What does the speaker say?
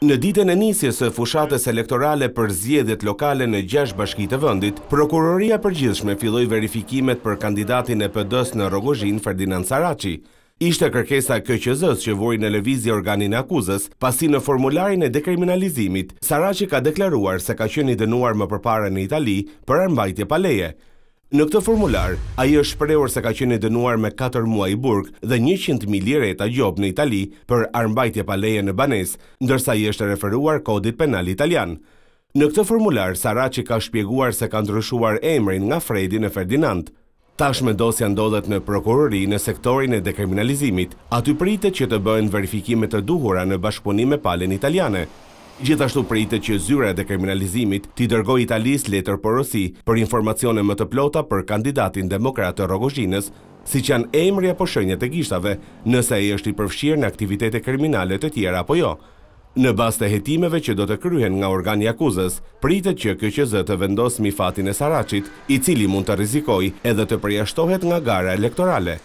Në ditën e nisjes e fushatës elektorale për zjedhjet lokale në gjash bashkite vëndit, Prokuroria përgjithshme filloj verifikimet për kandidatin e pëdës në Rogozhin Ferdinand Saraci. Ishte kërkesa këqëzës që vojnë në levizi organin e akuzës, pasi në formularin e dekriminalizimit, Saraci ka deklaruar se ka qeni dënuar më përpare në Itali për armbajtje paleje, Në këtë formular, a i është shprehur se ka qenë dënuar me 4 muaj burg dhe 100.000 lire e ta gjobë në Itali për armbajtje pa leje në banes, ndërsa i është referuar kodit penal italian. Në këtë formular, Saraci ka shpjeguar se ka ndryshuar emrin nga Fredi në Ferdinand. Tash me dosja ndodhet në prokurori në sektorin e dekriminalizimit, aty prite që të bëhen verifikimet të duhura në bashkëpunime palen italiane, Gjithashtu pritet që zyra e dekriminalizimit t'i dërgoj Italis letër porosi për informacione më të plota për kandidatin demokratë të rogozhinës, si që janë emri apo shënjët e gishtave, nëse e është i përfshirë në aktivitete kriminalet e tjera apo jo. Në bas të jetimeve që do të kryhen nga organi akuzës, pritet që kjo që zë të vendosë mi fatin e Saracit, i cili mund të rizikoj edhe të përjashtohet nga gara elektorale,